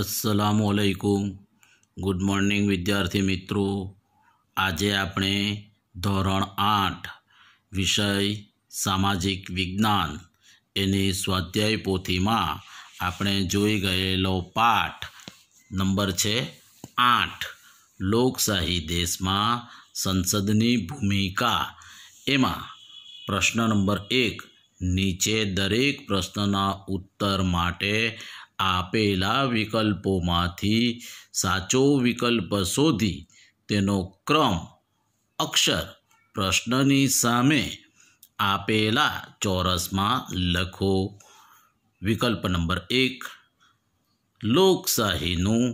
અસલામુઅલૈકુમ good morning વિદ્યાર્થી મિત્રો આજે આપણે ધોરણ આઠ વિષય સામાજિક વિજ્ઞાન એની સ્વાધ્યાય પોથીમાં આપણે જોઈ ગયેલો પાઠ નંબર છે આઠ લોકશાહી દેશમાં સંસદની ભૂમિકા એમાં પ્રશ્ન નંબર એક નીચે દરેક પ્રશ્નના ઉત્તર માટે આપેલા વિકલ્પોમાંથી સાચો વિકલ્પ શોધી તેનો ક્રમ અક્ષર પ્રશ્નની સામે આપેલા ચોરસમાં લખો વિકલ્પ નંબર એક લોકશાહીનું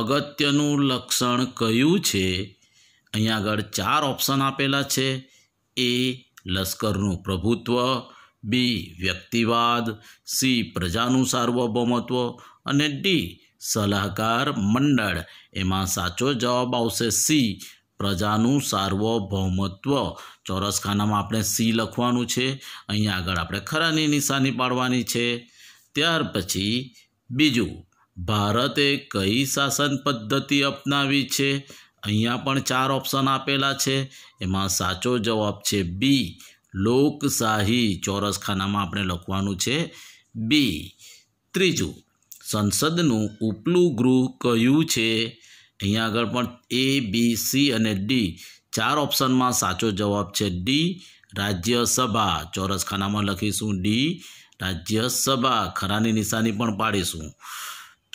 અગત્યનું લક્ષણ કયું છે અહીંયા આગળ ચાર ઓપ્શન આપેલા છે એ લશ્કરનું પ્રભુત્વ બી વ્યક્તિવાદ સી પ્રજાનું સાર્વભૌમત્વ અને ડી સલાહકાર મંડળ એમાં સાચો જવાબ આવશે સી પ્રજાનું સાર્વભૌમત્વ ચોરસ ખાનામાં આપણે સી લખવાનું છે અહીં આગળ આપણે ખરાની નિશાની પાડવાની છે ત્યાર પછી બીજું ભારતે કઈ શાસન પદ્ધતિ અપનાવી છે અહીંયા પણ ચાર ઓપ્શન આપેલા છે એમાં સાચો જવાબ છે બી લોકશાહી ચોરસખાનામાં આપણે લખવાનું છે બી ત્રીજું સંસદનું ઉપલું ગૃહ કયું છે અહીંયા આગળ પણ એ બી સી અને ડી ચાર ઓપ્શનમાં સાચો જવાબ છે ડી રાજ્યસભા ચોરસખાનામાં લખીશું ડી રાજ્યસભા ખરાની નિશાની પણ પાડીશું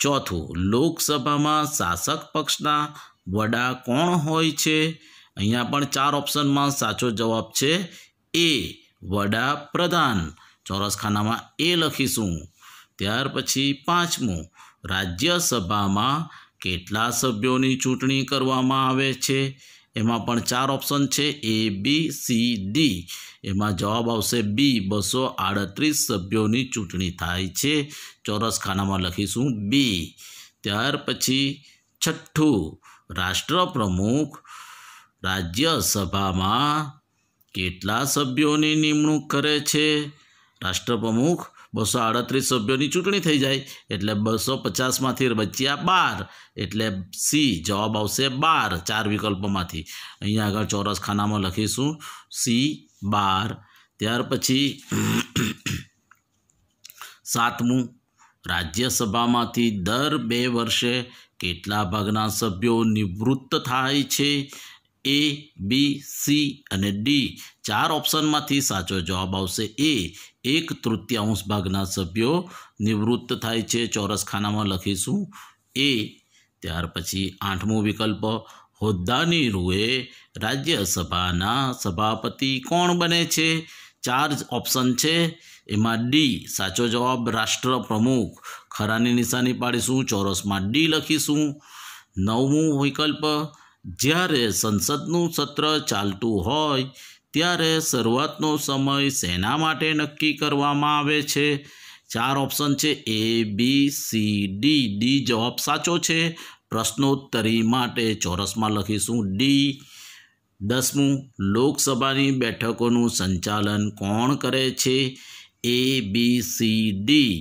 ચોથું લોકસભામાં શાસક પક્ષના વડા કોણ હોય છે અહીંયા પણ ચાર ઓપ્શનમાં સાચો જવાબ છે એ વડાપ્રધાન ચોરસ ખાનામાં એ લખીશું ત્યાર પછી પાંચમું રાજ્યસભામાં કેટલા સભ્યોની ચૂંટણી કરવામાં આવે છે એમાં પણ ચાર ઓપ્શન છે એ બી સી ડી એમાં જવાબ આવશે બી બસો આડત્રીસ સભ્યોની ચૂંટણી થાય છે ચોરસ ખાનામાં લખીશું બી ત્યાર પછી છઠ્ઠું રાષ્ટ્રપ્રમુખ રાજ્યસભામાં કેટલા સભ્યોની નિમણૂક કરે છે રાષ્ટ્રપ્રમુખ બસો આડત્રીસ સભ્યોની ચૂંટણી થઈ જાય એટલે બસો પચાસમાંથી બચ્યા બાર એટલે સી જવાબ આવશે બાર ચાર વિકલ્પોમાંથી અહીંયા આગળ ચોરસ ખાનામાં લખીશું સી બાર ત્યાર પછી સાતમું રાજ્યસભામાંથી દર બે વર્ષે કેટલા ભાગના સભ્યો નિવૃત્ત થાય છે એ બી સી અને ડી ચાર ઓપ્શનમાંથી સાચો જવાબ આવશે એ એક તૃતીયાંશ ભાગના સભ્યો નિવૃત્ત થાય છે ચોરસ ખાનામાં લખીશું એ ત્યાર પછી આઠમો વિકલ્પ હોદ્દાની રૂએ રાજ્યસભાના સભાપતિ કોણ બને છે ચાર ઓપ્શન છે એમાં ડી સાચો જવાબ રાષ્ટ્ર પ્રમુખ ખરાની નિશાની પાડીશું ચોરસમાં ડી લખીશું નવમું વિકલ્પ જ્યારે સંસદનું સત્ર ચાલતું હોય ત્યારે શરૂઆતનો સમય શેના માટે નક્કી કરવામાં આવે છે ચાર ઓપ્શન છે A B C D D જવાબ સાચો છે પ્રશ્નોત્તરી માટે ચોરસમાં લખીશું ડી દસમું લોકસભાની બેઠકોનું સંચાલન કોણ કરે છે એ બી સી ડી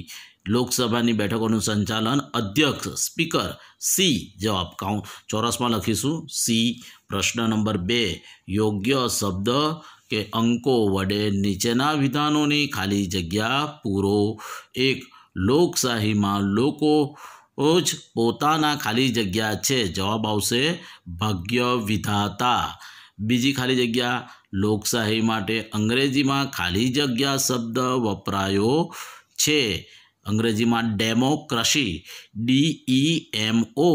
લોકસભાની બેઠકોનું સંચાલન અધ્યક્ષ સ્પીકર સી જવાબ કાઉન્ટ ચોરસમાં લખીશું સી પ્રશ્ન નંબર બે યોગ્ય શબ્દ કે અંકો વડે નીચેના વિધાનોની ખાલી જગ્યા પૂરો એક લોકશાહીમાં લોકો જ પોતાના ખાલી જગ્યા છે જવાબ આવશે ભાગ્ય વિધાતા બીજી ખાલી જગ્યા લોકશાહી માટે અંગ્રેજીમાં ખાલી જગ્યા શબ્દ વપરાયો છે અંગ્રેજીમાં democracy D E e M O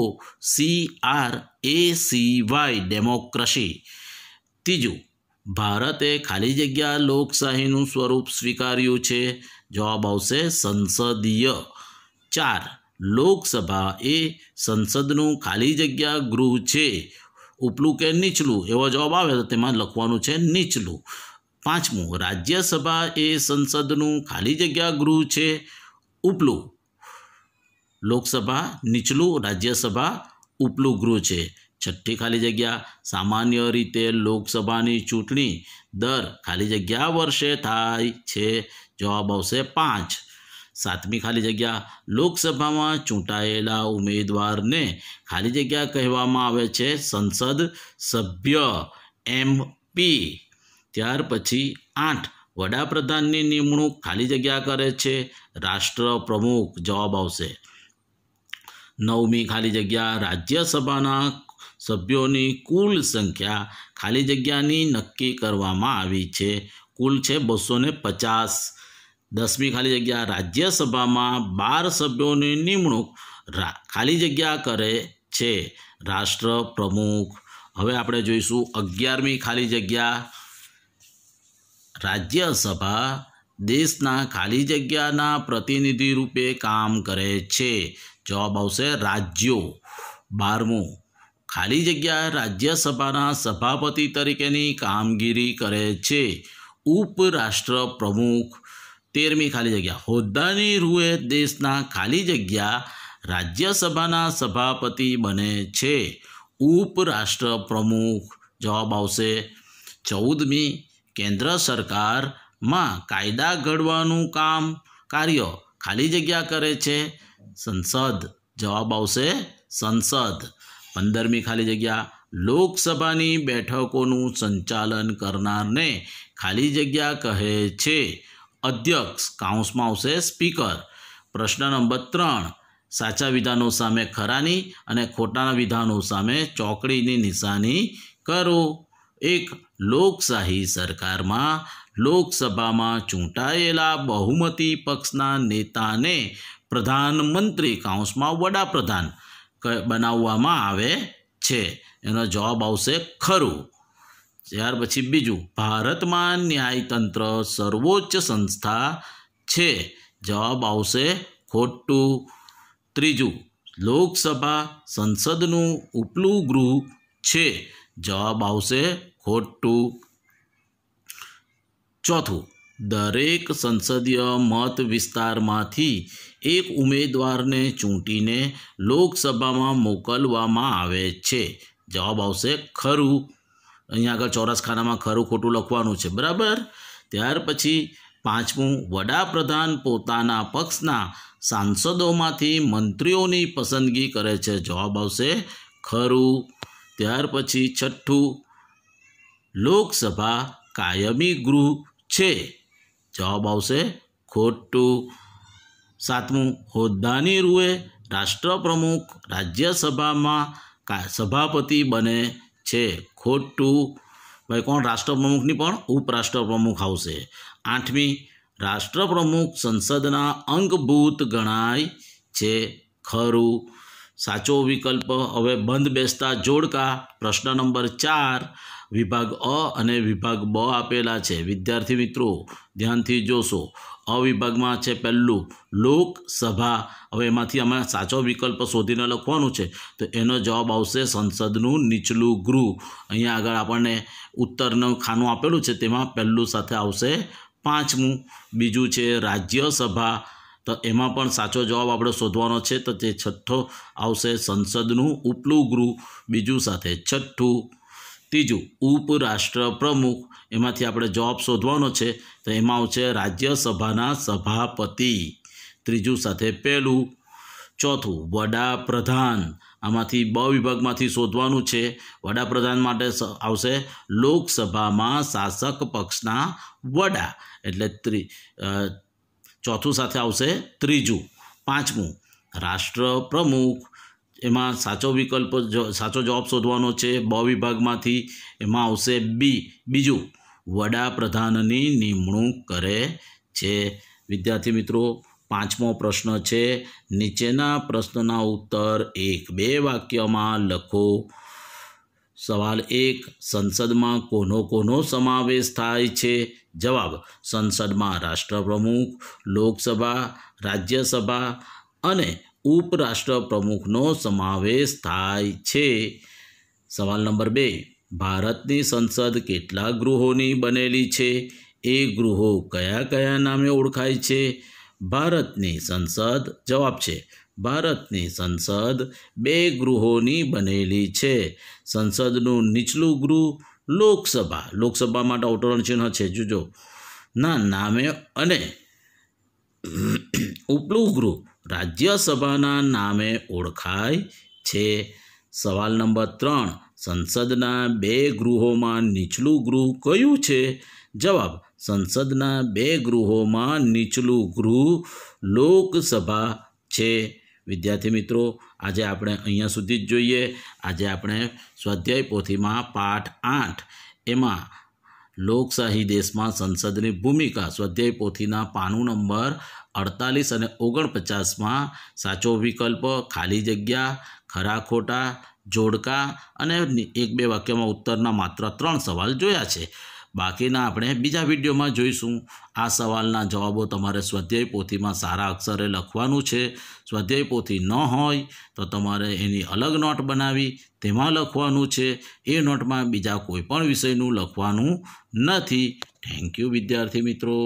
C R A C Y democracy ત્રીજું ભારતે ખાલી જગ્યા લોકશાહીનું સ્વરૂપ સ્વીકાર્યું છે જવાબ આવશે સંસદીય ચાર લોકસભા એ સંસદનું ખાલી જગ્યા ગૃહ છે ઉપલું કે નીચલું એવો જવાબ આવે તો તેમાં લખવાનું છે નીચલું પાંચમું રાજ્યસભા એ સંસદનું ખાલી જગ્યા ગૃહ છે ઉપલું લોકસભા નીચલું રાજ્યસભા ઉપલું ગૃહ છે છઠ્ઠી ખાલી જગ્યા સામાન્ય રીતે લોકસભાની ચૂંટણી દર ખાલી જગ્યા વર્ષે થાય છે જવાબ આવશે પાંચ સાતમી ખાલી જગ્યા લોકસભામાં ચૂંટાયેલા ઉમેદવારને ખાલી જગ્યા કહેવામાં આવે છે સંસદ સભ્ય એમ પી ત્યાર પછી આઠ વડાપ્રધાનની નિમણૂક ખાલી જગ્યા કરે છે રાષ્ટ્ર પ્રમુખ જવાબ આવશે નવમી ખાલી જગ્યા રાજ્યસભાના સભ્યોની કુલ સંખ્યા ખાલી જગ્યાની નક્કી કરવામાં આવી છે કુલ છે બસો ને પચાસ દસમી ખાલી જગ્યા રાજ્યસભામાં બાર સભ્યોની નિમણૂક ખાલી જગ્યા કરે છે રાષ્ટ્ર પ્રમુખ હવે આપણે જોઈશું અગિયારમી ખાલી જગ્યા રાજ્યસભા દેશના ખાલી જગ્યાના પ્રતિનિધિ રૂપે કામ કરે છે જવાબ આવશે રાજ્યો બારમું ખાલી જગ્યા રાજ્યસભાના સભાપતિ તરીકેની કામગીરી કરે છે ઉપરાષ્ટ્ર પ્રમુખ તેરમી ખાલી જગ્યા હોદ્દાની રૂએ દેશના ખાલી જગ્યા રાજ્યસભાના સભાપતિ બને છે ઉપરાષ્ટ્ર પ્રમુખ જવાબ આવશે ચૌદમી કેન્દ્ર સરકારમાં કાયદા ઘડવાનું કામ કાર્ય ખાલી જગ્યા કરે છે સંસદ જવાબ આવશે સંસદ પંદરમી ખાલી જગ્યા લોકસભાની બેઠકોનું સંચાલન કરનારને ખાલી જગ્યા કહે છે અધ્યક્ષ કાઉન્સમાં આવશે સ્પીકર પ્રશ્ન નંબર ત્રણ સાચા વિધાનો સામે ખરાની અને ખોટાના વિધાનો સામે ચોકડીની નિશાની કરો એક લોકશાહી સરકારમાં લોકસભામાં ચૂંટાયેલા બહુમતી પક્ષના નેતાને પ્રધાનમંત્રી કાઉન્સમાં વડાપ્રધાન બનાવવામાં આવે છે એનો જવાબ આવશે ખરું ત્યાર પછી બીજું ભારતમાં ન્યાયતંત્ર સર્વોચ્ચ સંસ્થા છે જવાબ આવશે ખોટું ત્રીજું લોકસભા સંસદનું ઉપલું ગૃહ છે જવાબ આવશે ખોટું ચોથું દરેક સંસદીય મત વિસ્તારમાંથી એક ઉમેદવારને ચૂંટીને લોકસભામાં મોકલવામાં આવે છે જવાબ આવશે ખરું અહીંયા આગળ ચોરસખાનામાં ખરું ખોટું લખવાનું છે બરાબર ત્યાર પછી પાંચમું વડાપ્રધાન પોતાના પક્ષના સાંસદોમાંથી મંત્રીઓની પસંદગી કરે છે જવાબ આવશે ખરું ત્યાર પછી છઠ્ઠું લોકસભા કાયમી ગૃહ છે જવાબ આવશે ખોટું સાતમું હોદ્દાની રૂએ રાષ્ટ્રપ્રમુખ રાજ્યસભામાં કા સભાપતિ બને છે ખોટું ભાઈ કોણ રાષ્ટ્રપ્રમુખની પણ ઉપરાષ્ટ્રપ્રમુખ આવશે આઠમી રાષ્ટ્રપ્રમુખ સંસદના અંગભૂત ગણાય છે ખરું સાચો વિકલ્પ હવે બંધ બેસતા જોડકા પ્રશ્ન નંબર ચાર વિભાગ અ અને વિભાગ બ આપેલા છે વિદ્યાર્થી મિત્રો ધ્યાનથી જોશો અ વિભાગમાં છે પહેલું લોકસભા હવે એમાંથી અમે સાચો વિકલ્પ શોધીને લખવાનું છે તો એનો જવાબ આવશે સંસદનું નીચલું ગૃહ અહીંયા આગળ આપણને ઉત્તરનું ખાનું આપેલું છે તેમાં પહેલું સાથે આવશે પાંચમું બીજું છે રાજ્યસભા તો એમાં પણ સાચો જવાબ આપણે શોધવાનો છે તો તે છઠ્ઠો આવશે સંસદનું ઉપલું ગૃહ બીજું સાથે છઠ્ઠું ત્રીજું ઉપરાષ્ટ્ર પ્રમુખ એમાંથી આપણે જવાબ શોધવાનો છે તો એમાં આવશે રાજ્યસભાના સભાપતિ ત્રીજું સાથે પહેલું ચોથું વડાપ્રધાન આમાંથી બ વિભાગમાંથી શોધવાનું છે વડાપ્રધાન માટે આવશે લોકસભામાં શાસક પક્ષના વડા એટલે ત્રી ચોથું સાથે આવશે ત્રીજું પાંચમું રાષ્ટ્ર પ્રમુખ એમાં સાચો વિકલ્પ સાચો જવાબ શોધવાનો છે બ વિભાગમાંથી એમાં આવશે બી બીજું વડાપ્રધાનની નિમણૂક કરે છે વિદ્યાર્થી મિત્રો પાંચમો પ્રશ્ન છે નીચેના પ્રશ્નના ઉત્તર એક બે વાક્યમાં લખો સવાલ એક સંસદમાં કોનો કોનો સમાવેશ થાય છે જવાબ સંસદમાં રાષ્ટ્રપ્રમુખ લોકસભા રાજ્યસભા અને ઉપરાષ્ટ્રપ્રમુખનો સમાવેશ થાય છે સવાલ નંબર બે ભારતની સંસદ કેટલા ગૃહોની બનેલી છે એ ગૃહો કયા કયા નામે ઓળખાય છે ભારતની સંસદ જવાબ છે ભારતની સંસદ બે ગૃહોની બનેલી છે સંસદનું નીચલું ગૃહ લોકસભા લોકસભા માટે અવતરણ ચિહ્ન છે જુજો ના નામે અને ઉપલું ગૃહ રાજ્યસભાના નામે ઓળખાય છે સવાલ નંબર ત્રણ સંસદના બે ગૃહોમાં નીચલું ગૃહ કયું છે જવાબ સંસદના બે ગૃહોમાં નીચલું ગૃહ લોકસભા છે વિદ્યાર્થી મિત્રો આજે આપણે અહીંયા સુધી જ જોઈએ આજે આપણે સ્વાધ્યાય પોથીમાં પાઠ આઠ એમાં લોકશાહી દેશમાં સંસદની ભૂમિકા સ્વાધ્યાય પોથીના પાનું નંબર અડતાલીસ અને ઓગણપચાસમાં સાચો વિકલ્પ ખાલી જગ્યા ખરા ખોટા જોડકા અને એક બે વાક્યમાં ઉત્તરના માત્ર ત્રણ સવાલ જોયા છે બાકીના આપણે બીજા વિડીયોમાં જોઈશું આ સવાલના જવાબો તમારે સ્વાધ્યાય પોથીમાં સારા અક્ષરે લખવાનું છે સ્વાધ્યાય પોથી ન હોય તો તમારે એની અલગ નોટ બનાવી તેમાં લખવાનું છે એ નોટમાં બીજા કોઈપણ વિષયનું લખવાનું નથી થેન્ક યુ વિદ્યાર્થી મિત્રો